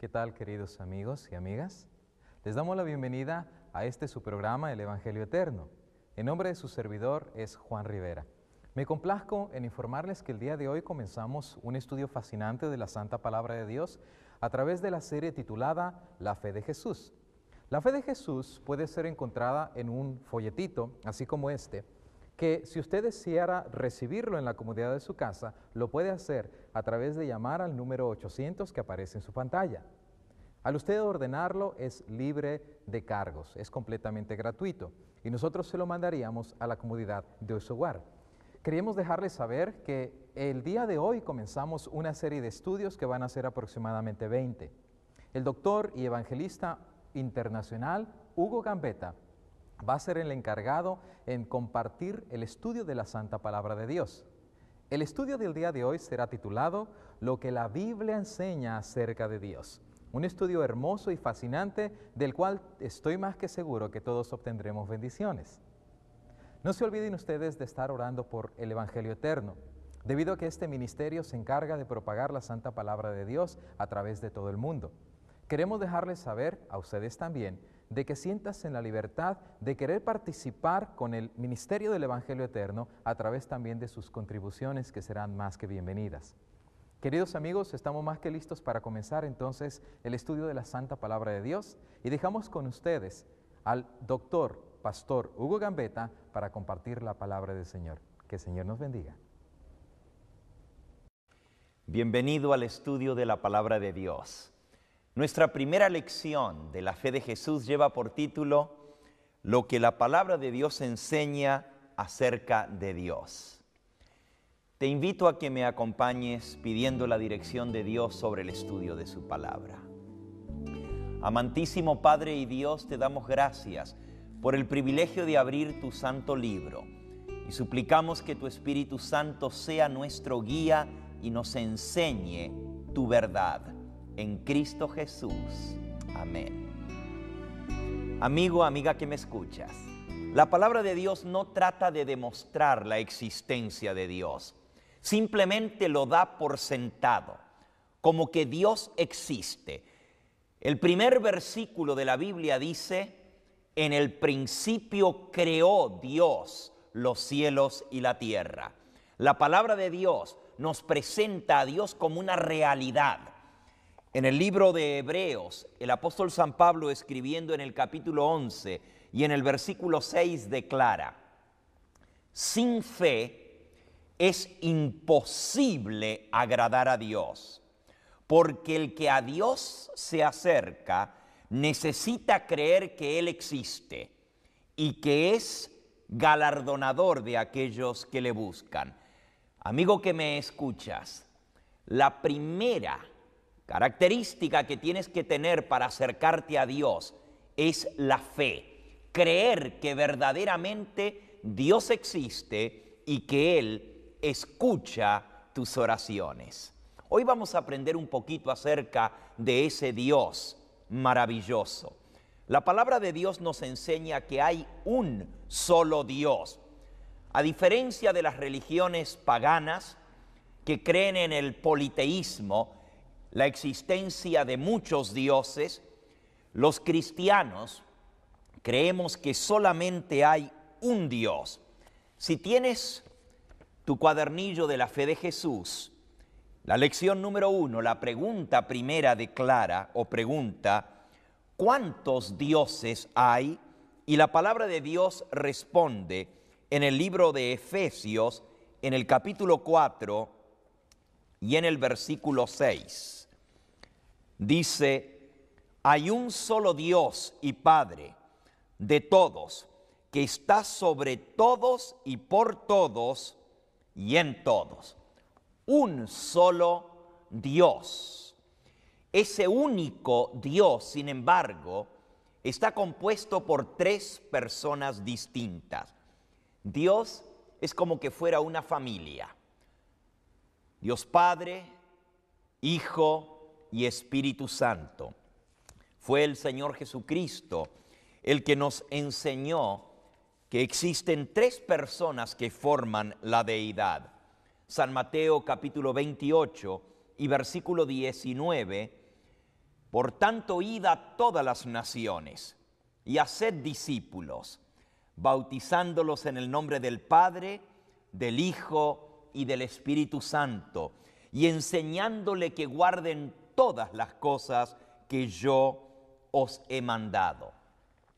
¿Qué tal queridos amigos y amigas? Les damos la bienvenida a este su programa El Evangelio Eterno. En nombre de su servidor es Juan Rivera. Me complazco en informarles que el día de hoy comenzamos un estudio fascinante de la Santa Palabra de Dios a través de la serie titulada La Fe de Jesús. La fe de Jesús puede ser encontrada en un folletito, así como este, que si usted deseara recibirlo en la comodidad de su casa, lo puede hacer a través de llamar al número 800 que aparece en su pantalla. Al usted ordenarlo es libre de cargos, es completamente gratuito y nosotros se lo mandaríamos a la comodidad de su hogar. Queríamos dejarles saber que el día de hoy comenzamos una serie de estudios que van a ser aproximadamente 20. El doctor y evangelista internacional Hugo Gambetta va a ser el encargado en compartir el estudio de la Santa Palabra de Dios. El estudio del día de hoy será titulado Lo que la Biblia enseña acerca de Dios. Un estudio hermoso y fascinante del cual estoy más que seguro que todos obtendremos bendiciones. No se olviden ustedes de estar orando por el Evangelio Eterno, debido a que este ministerio se encarga de propagar la Santa Palabra de Dios a través de todo el mundo. Queremos dejarles saber a ustedes también de que sientas en la libertad de querer participar con el Ministerio del Evangelio Eterno a través también de sus contribuciones que serán más que bienvenidas. Queridos amigos, estamos más que listos para comenzar entonces el estudio de la Santa Palabra de Dios y dejamos con ustedes al doctor, pastor Hugo Gambetta para compartir la palabra del Señor. Que el Señor nos bendiga. Bienvenido al estudio de la palabra de Dios. Nuestra primera lección de la fe de Jesús lleva por título Lo que la palabra de Dios enseña acerca de Dios. Te invito a que me acompañes pidiendo la dirección de Dios sobre el estudio de su palabra. Amantísimo Padre y Dios, te damos gracias por el privilegio de abrir tu santo libro y suplicamos que tu Espíritu Santo sea nuestro guía y nos enseñe tu verdad en Cristo Jesús. Amén. Amigo, amiga que me escuchas, la palabra de Dios no trata de demostrar la existencia de Dios, simplemente lo da por sentado, como que Dios existe. El primer versículo de la Biblia dice, en el principio creó Dios los cielos y la tierra. La palabra de Dios nos presenta a Dios como una realidad, en el libro de Hebreos, el apóstol San Pablo escribiendo en el capítulo 11 y en el versículo 6 declara, sin fe es imposible agradar a Dios, porque el que a Dios se acerca necesita creer que Él existe y que es galardonador de aquellos que le buscan. Amigo que me escuchas, la primera característica que tienes que tener para acercarte a Dios es la fe, creer que verdaderamente Dios existe y que Él escucha tus oraciones. Hoy vamos a aprender un poquito acerca de ese Dios maravilloso. La palabra de Dios nos enseña que hay un solo Dios. A diferencia de las religiones paganas que creen en el politeísmo, la existencia de muchos dioses, los cristianos creemos que solamente hay un Dios. Si tienes tu cuadernillo de la fe de Jesús, la lección número uno, la pregunta primera declara o pregunta, ¿cuántos dioses hay? Y la palabra de Dios responde en el libro de Efesios, en el capítulo 4 y en el versículo 6. Dice, hay un solo Dios y Padre de todos, que está sobre todos y por todos y en todos. Un solo Dios. Ese único Dios, sin embargo, está compuesto por tres personas distintas. Dios es como que fuera una familia. Dios Padre, Hijo y Espíritu Santo. Fue el Señor Jesucristo el que nos enseñó que existen tres personas que forman la deidad. San Mateo capítulo 28 y versículo 19, por tanto id a todas las naciones y haced discípulos, bautizándolos en el nombre del Padre, del Hijo y del Espíritu Santo, y enseñándole que guarden todas las cosas que yo os he mandado.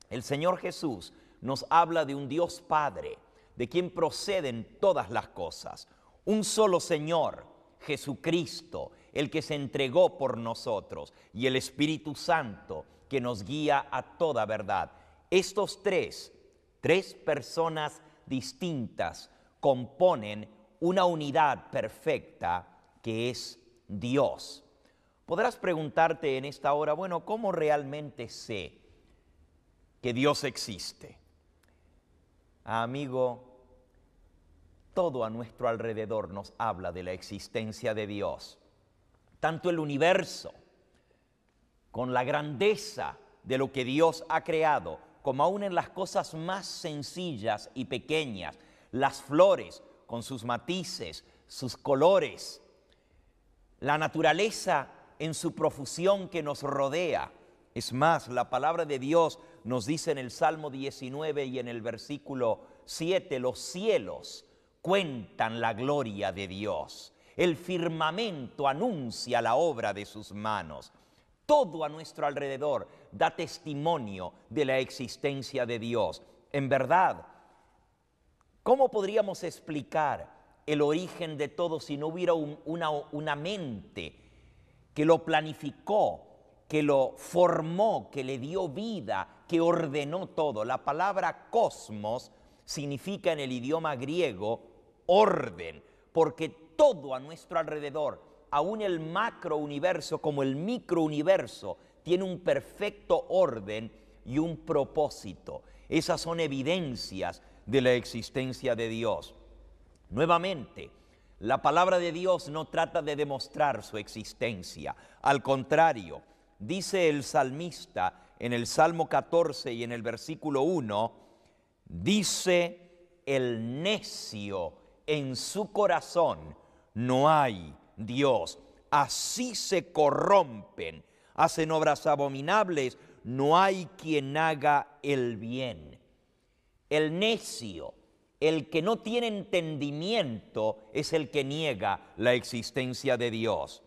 El Señor Jesús nos habla de un Dios Padre, de quien proceden todas las cosas, un solo Señor, Jesucristo, el que se entregó por nosotros, y el Espíritu Santo, que nos guía a toda verdad. Estos tres, tres personas distintas, componen una unidad perfecta que es Dios. Podrás preguntarte en esta hora, bueno, ¿cómo realmente sé que Dios existe? Ah, amigo, todo a nuestro alrededor nos habla de la existencia de Dios. Tanto el universo, con la grandeza de lo que Dios ha creado, como aún en las cosas más sencillas y pequeñas, las flores con sus matices, sus colores, la naturaleza en su profusión que nos rodea. Es más, la palabra de Dios nos dice en el Salmo 19 y en el versículo 7, los cielos cuentan la gloria de Dios. El firmamento anuncia la obra de sus manos. Todo a nuestro alrededor da testimonio de la existencia de Dios. En verdad, ¿cómo podríamos explicar el origen de todo si no hubiera una mente? que lo planificó, que lo formó, que le dio vida, que ordenó todo. La palabra cosmos significa en el idioma griego orden, porque todo a nuestro alrededor, aún el macro universo como el micro universo, tiene un perfecto orden y un propósito. Esas son evidencias de la existencia de Dios. Nuevamente, la palabra de Dios no trata de demostrar su existencia. Al contrario, dice el salmista en el Salmo 14 y en el versículo 1, dice el necio en su corazón, no hay Dios. Así se corrompen, hacen obras abominables, no hay quien haga el bien. El necio el que no tiene entendimiento es el que niega la existencia de Dios.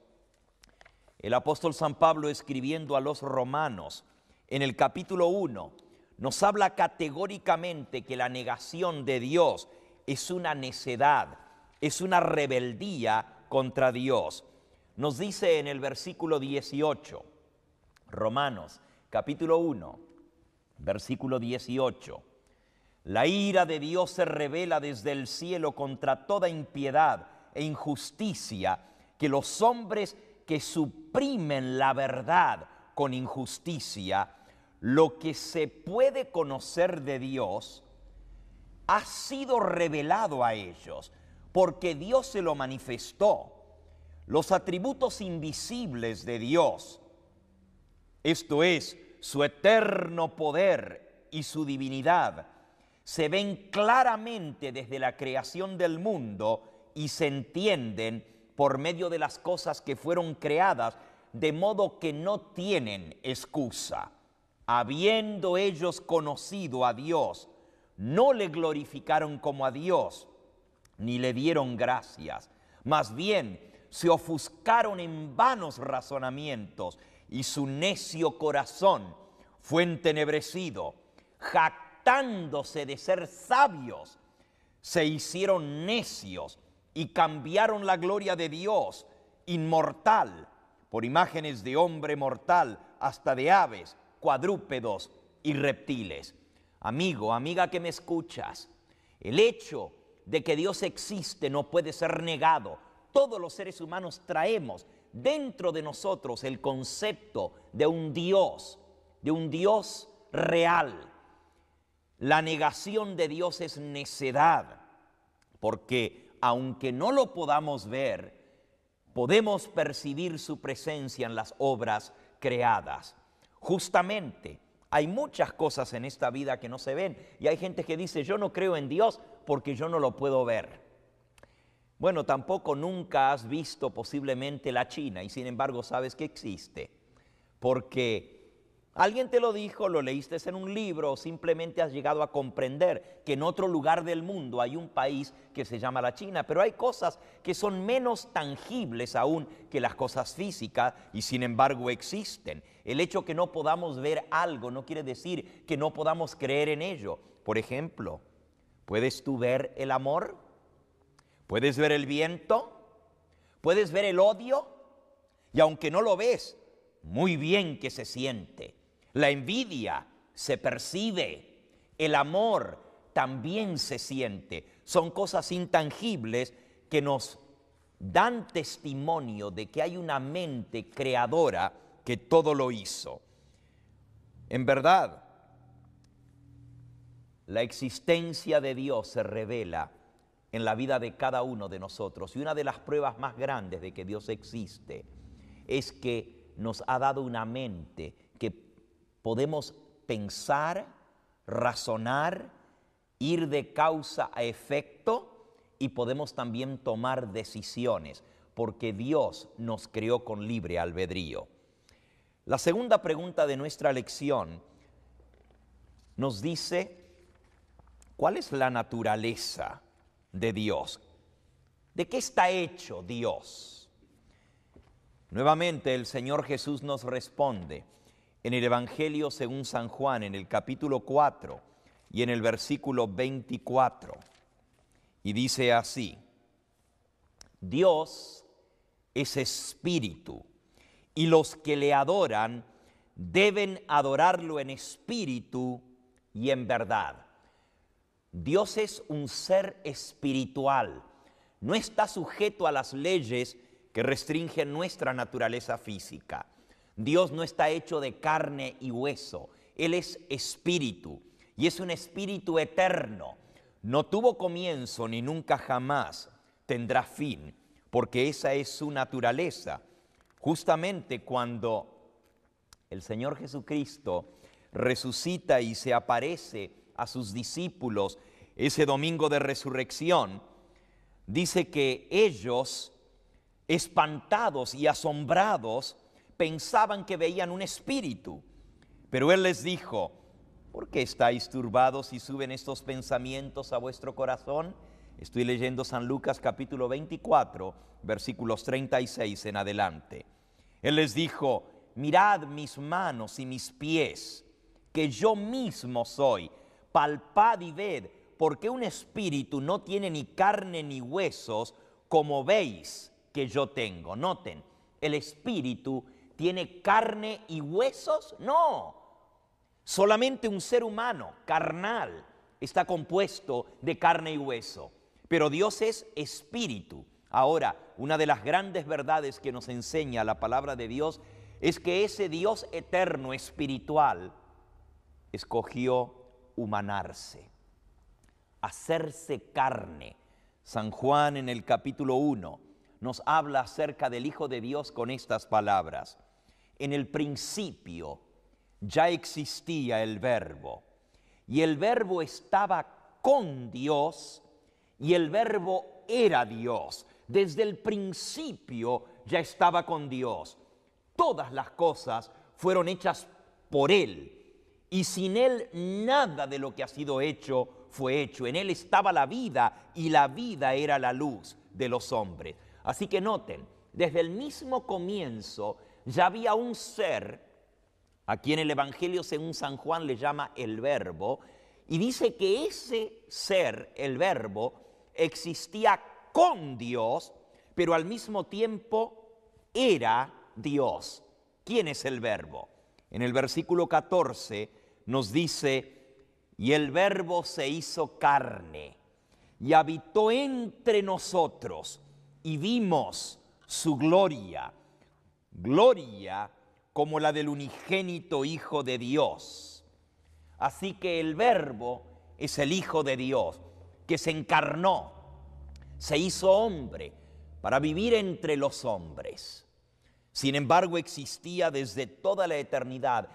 El apóstol San Pablo escribiendo a los romanos en el capítulo 1 nos habla categóricamente que la negación de Dios es una necedad, es una rebeldía contra Dios. Nos dice en el versículo 18, Romanos capítulo 1, versículo 18. La ira de Dios se revela desde el cielo contra toda impiedad e injusticia que los hombres que suprimen la verdad con injusticia, lo que se puede conocer de Dios, ha sido revelado a ellos, porque Dios se lo manifestó. Los atributos invisibles de Dios, esto es, su eterno poder y su divinidad, se ven claramente desde la creación del mundo y se entienden por medio de las cosas que fueron creadas, de modo que no tienen excusa. Habiendo ellos conocido a Dios, no le glorificaron como a Dios, ni le dieron gracias. Más bien, se ofuscaron en vanos razonamientos y su necio corazón fue entenebrecido de ser sabios, se hicieron necios y cambiaron la gloria de Dios inmortal por imágenes de hombre mortal, hasta de aves, cuadrúpedos y reptiles. Amigo, amiga que me escuchas, el hecho de que Dios existe no puede ser negado. Todos los seres humanos traemos dentro de nosotros el concepto de un Dios, de un Dios real, la negación de Dios es necedad, porque aunque no lo podamos ver, podemos percibir su presencia en las obras creadas. Justamente, hay muchas cosas en esta vida que no se ven y hay gente que dice, yo no creo en Dios porque yo no lo puedo ver. Bueno, tampoco nunca has visto posiblemente la China y sin embargo sabes que existe, porque Alguien te lo dijo, lo leíste en un libro o simplemente has llegado a comprender que en otro lugar del mundo hay un país que se llama la China, pero hay cosas que son menos tangibles aún que las cosas físicas y sin embargo existen. El hecho que no podamos ver algo no quiere decir que no podamos creer en ello. Por ejemplo, ¿puedes tú ver el amor? ¿Puedes ver el viento? ¿Puedes ver el odio? Y aunque no lo ves, muy bien que se siente. La envidia se percibe, el amor también se siente. Son cosas intangibles que nos dan testimonio de que hay una mente creadora que todo lo hizo. En verdad, la existencia de Dios se revela en la vida de cada uno de nosotros. Y una de las pruebas más grandes de que Dios existe es que nos ha dado una mente podemos pensar, razonar, ir de causa a efecto y podemos también tomar decisiones, porque Dios nos creó con libre albedrío. La segunda pregunta de nuestra lección nos dice, ¿cuál es la naturaleza de Dios? ¿De qué está hecho Dios? Nuevamente el Señor Jesús nos responde, en el Evangelio según San Juan, en el capítulo 4 y en el versículo 24. Y dice así, Dios es espíritu y los que le adoran deben adorarlo en espíritu y en verdad. Dios es un ser espiritual, no está sujeto a las leyes que restringen nuestra naturaleza física. Dios no está hecho de carne y hueso, Él es espíritu y es un espíritu eterno. No tuvo comienzo ni nunca jamás tendrá fin, porque esa es su naturaleza. Justamente cuando el Señor Jesucristo resucita y se aparece a sus discípulos ese domingo de resurrección, dice que ellos, espantados y asombrados, pensaban que veían un espíritu. Pero él les dijo, ¿por qué estáis turbados y suben estos pensamientos a vuestro corazón? Estoy leyendo San Lucas capítulo 24, versículos 36 en adelante. Él les dijo, mirad mis manos y mis pies, que yo mismo soy, palpad y ved, porque un espíritu no tiene ni carne ni huesos, como veis que yo tengo. Noten, el espíritu tiene carne y huesos? No. Solamente un ser humano carnal está compuesto de carne y hueso. Pero Dios es espíritu. Ahora, una de las grandes verdades que nos enseña la palabra de Dios es que ese Dios eterno, espiritual, escogió humanarse, hacerse carne. San Juan en el capítulo 1 nos habla acerca del Hijo de Dios con estas palabras. En el principio ya existía el verbo y el verbo estaba con Dios y el verbo era Dios. Desde el principio ya estaba con Dios. Todas las cosas fueron hechas por Él y sin Él nada de lo que ha sido hecho fue hecho. En Él estaba la vida y la vida era la luz de los hombres. Así que noten, desde el mismo comienzo ya había un ser, a quien el Evangelio según San Juan le llama el verbo, y dice que ese ser, el verbo, existía con Dios, pero al mismo tiempo era Dios. ¿Quién es el verbo? En el versículo 14 nos dice, y el verbo se hizo carne y habitó entre nosotros y vimos su gloria gloria como la del unigénito Hijo de Dios. Así que el verbo es el Hijo de Dios, que se encarnó, se hizo hombre para vivir entre los hombres. Sin embargo, existía desde toda la eternidad